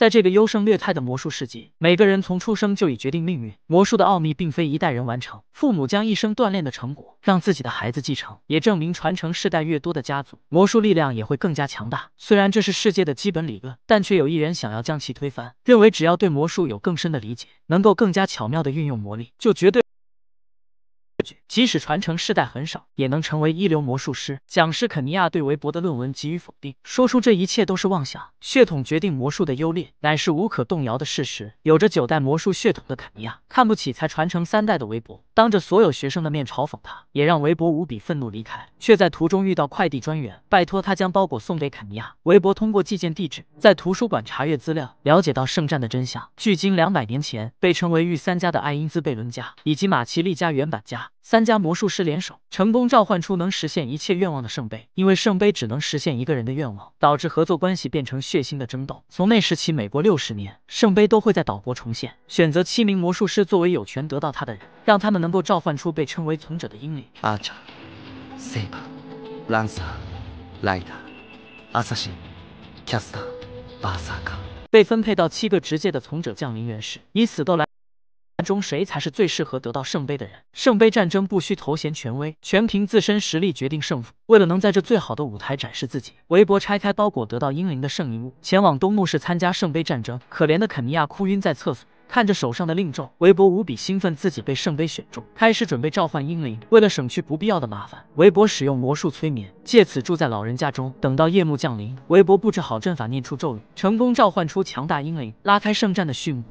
在这个优胜劣汰的魔术世纪，每个人从出生就已决定命运。魔术的奥秘并非一代人完成，父母将一生锻炼的成果让自己的孩子继承，也证明传承世代越多的家族，魔术力量也会更加强大。虽然这是世界的基本理论，但却有一人想要将其推翻，认为只要对魔术有更深的理解，能够更加巧妙的运用魔力，就绝对。即使传承世代很少，也能成为一流魔术师。讲师肯尼亚对韦伯的论文给予否定，说出这一切都是妄想。血统决定魔术的优劣，乃是无可动摇的事实。有着九代魔术血统的肯尼亚看不起才传承三代的韦伯，当着所有学生的面嘲讽他，也让韦伯无比愤怒离开。却在途中遇到快递专员，拜托他将包裹送给肯尼亚。韦伯通过寄件地址，在图书馆查阅资料，了解到圣战的真相。距今两百年前，被称为御三家的爱因兹贝伦家以及马奇利家、原版家。三家魔术师联手，成功召唤出能实现一切愿望的圣杯。因为圣杯只能实现一个人的愿望，导致合作关系变成血腥的争斗。从那时起，每过六十年，圣杯都会在岛国重现，选择七名魔术师作为有权得到它的人，让他们能够召唤出被称为“从者”的英灵。阿扎、Saber, Lancer, Rider, Assassin, Caster, b 被分配到七个职接的从者降临原始，以死斗来。中谁才是最适合得到圣杯的人？圣杯战争不需头衔权威，全凭自身实力决定胜负。为了能在这最好的舞台展示自己，韦伯拆开包裹得到英灵的圣遗物，前往东木市参加圣杯战争。可怜的肯尼亚哭晕在厕所，看着手上的令咒，韦伯无比兴奋，自己被圣杯选中，开始准备召唤英灵。为了省去不必要的麻烦，韦伯使用魔术催眠，借此住在老人家中。等到夜幕降临，韦伯布置好阵法，念出咒语，成功召唤出强大英灵，拉开圣战的序幕。